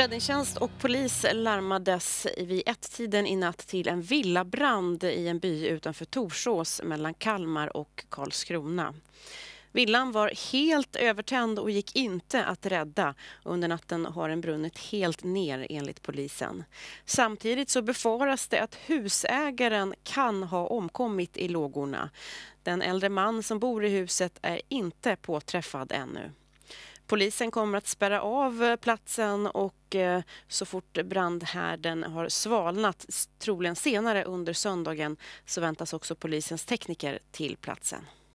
Räddningstjänst och polis larmades vid ett-tiden i natt till en villabrand i en by utanför Torsås mellan Kalmar och Karlskrona. Villan var helt övertänd och gick inte att rädda. Under natten har den brunnit helt ner enligt polisen. Samtidigt så befaras det att husägaren kan ha omkommit i lågorna. Den äldre man som bor i huset är inte påträffad ännu. Polisen kommer att spärra av eh, platsen och eh, så fort brandhärden har svalnat, troligen senare under söndagen, så väntas också polisens tekniker till platsen.